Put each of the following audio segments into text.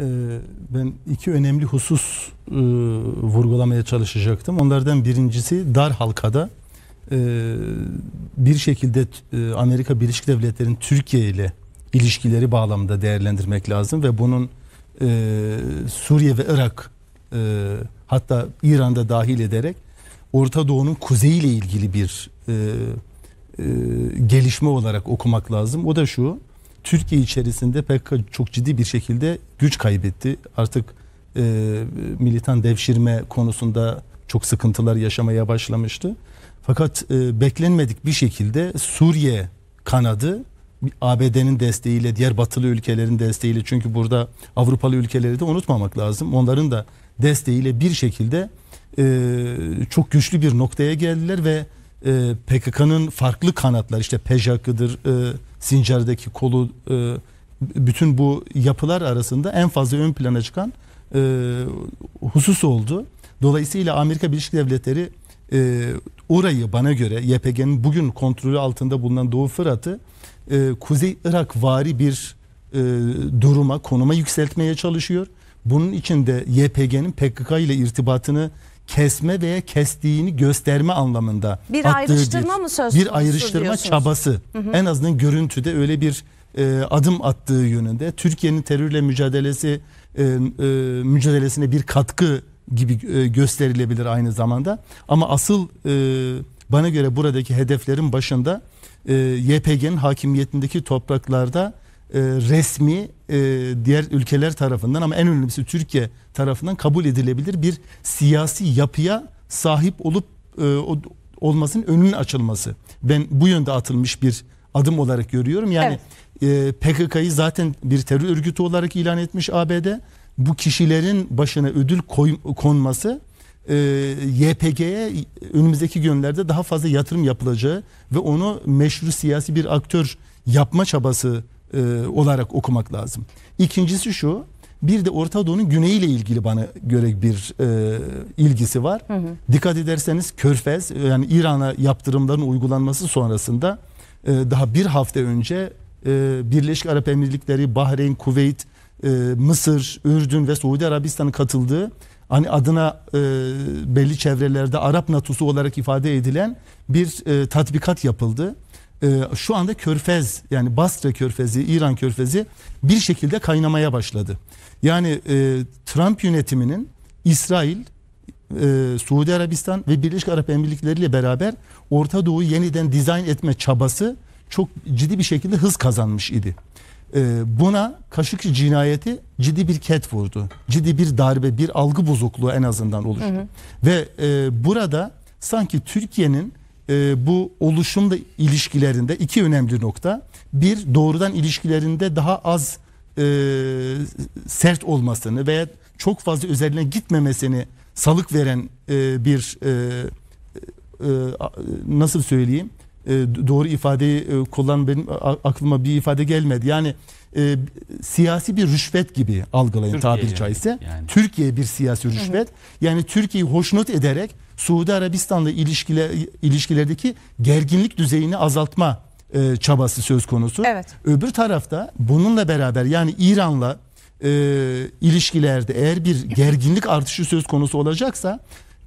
Ee, ben iki önemli husus e, vurgulamaya çalışacaktım. Onlardan birincisi dar halkada e, bir şekilde e, Amerika Birleşik Devletleri'nin Türkiye ile ilişkileri bağlamında değerlendirmek lazım ve bunun Suriye ve Irak hatta İran'da dahil ederek Orta Doğu'nun kuzeyiyle ilgili bir gelişme olarak okumak lazım. O da şu Türkiye içerisinde PKK çok ciddi bir şekilde güç kaybetti. Artık e, militan devşirme konusunda çok sıkıntılar yaşamaya başlamıştı. Fakat e, beklenmedik bir şekilde Suriye kanadı ABD'nin desteğiyle, diğer batılı ülkelerin desteğiyle çünkü burada Avrupalı ülkeleri de unutmamak lazım. Onların da desteğiyle bir şekilde e, çok güçlü bir noktaya geldiler ve e, ee, PKK'nın farklı kanatlar işte PJK'dır, e, Sincar'daki kolu e, bütün bu yapılar arasında en fazla ön plana çıkan e, husus oldu. Dolayısıyla Amerika Birleşik Devletleri e, orayı bana göre YPG'nin bugün kontrolü altında bulunan Doğu Fırat'ı e, Kuzey Irak vari bir e, duruma, konuma yükseltmeye çalışıyor. Bunun için de YPG'nin PKK ile irtibatını kesme veya kestiğini gösterme anlamında bir attığı ayrıştırma bir, mı söz konusu bir ayrıştırma çabası hı hı. en azından görüntüde öyle bir e, adım attığı yönünde Türkiye'nin terörle mücadelesi e, e, mücadelesine bir katkı gibi e, gösterilebilir aynı zamanda ama asıl e, bana göre buradaki hedeflerin başında e, YPG'nin hakimiyetindeki topraklarda e, resmi e, diğer ülkeler tarafından ama en önemlisi Türkiye tarafından kabul edilebilir bir siyasi yapıya sahip olup e, olmasının önünün açılması. Ben bu yönde atılmış bir adım olarak görüyorum. Yani evet. PKK'yı zaten bir terör örgütü olarak ilan etmiş ABD. Bu kişilerin başına ödül konması e, YPG'ye önümüzdeki günlerde daha fazla yatırım yapılacağı ve onu meşru siyasi bir aktör yapma çabası e, olarak okumak lazım. İkincisi şu, bir de Orta Doğu'nun güneyiyle ilgili bana göre bir e, ilgisi var. Hı hı. Dikkat ederseniz Körfez yani İran'a yaptırımların uygulanması sonrasında e, daha bir hafta önce e, Birleşik Arap Emirlikleri, Bahreyn, Kuveyt, e, Mısır, Ürdün ve Suudi Arabistan'ın katıldığı hani adına e, belli çevrelerde Arap NATO'su olarak ifade edilen bir e, tatbikat yapıldı e, şu anda Körfez yani Basra Körfezi, İran Körfezi bir şekilde kaynamaya başladı. Yani e, Trump yönetiminin İsrail, e, Suudi Arabistan ve Birleşik Arap Emirlikleri ile beraber Orta Doğu'yu yeniden dizayn etme çabası çok ciddi bir şekilde hız kazanmış idi. E, buna Kaşıkçı cinayeti ciddi bir ket vurdu. Ciddi bir darbe, bir algı bozukluğu en azından oluştu. Hı hı. Ve e, burada sanki Türkiye'nin ee, bu oluşumla ilişkilerinde iki önemli nokta. Bir doğrudan ilişkilerinde daha az e, sert olmasını veya çok fazla özeline gitmemesini salık veren e, bir e, e, nasıl söyleyeyim e, doğru ifadeyi e, kullan benim aklıma bir ifade gelmedi. Yani e, siyasi bir rüşvet gibi algılayın Türkiye tabiri caizse. Yani. Türkiye bir siyasi rüşvet. Hı hı. Yani Türkiye'yi hoşnut ederek Suudi Arabistan'la ilişkiler, ilişkilerdeki gerginlik düzeyini azaltma e, çabası söz konusu. Evet. Öbür tarafta bununla beraber yani İran'la e, ilişkilerde eğer bir gerginlik artışı söz konusu olacaksa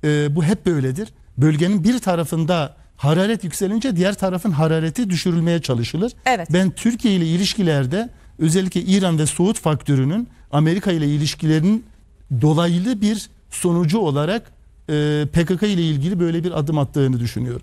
e, bu hep böyledir. Bölgenin bir tarafında hararet yükselince diğer tarafın harareti düşürülmeye çalışılır. Evet. Ben Türkiye ile ilişkilerde özellikle İran ve Suud faktörünün Amerika ile ilişkilerinin dolaylı bir sonucu olarak e, PKK ile ilgili böyle bir adım attığını düşünüyorum.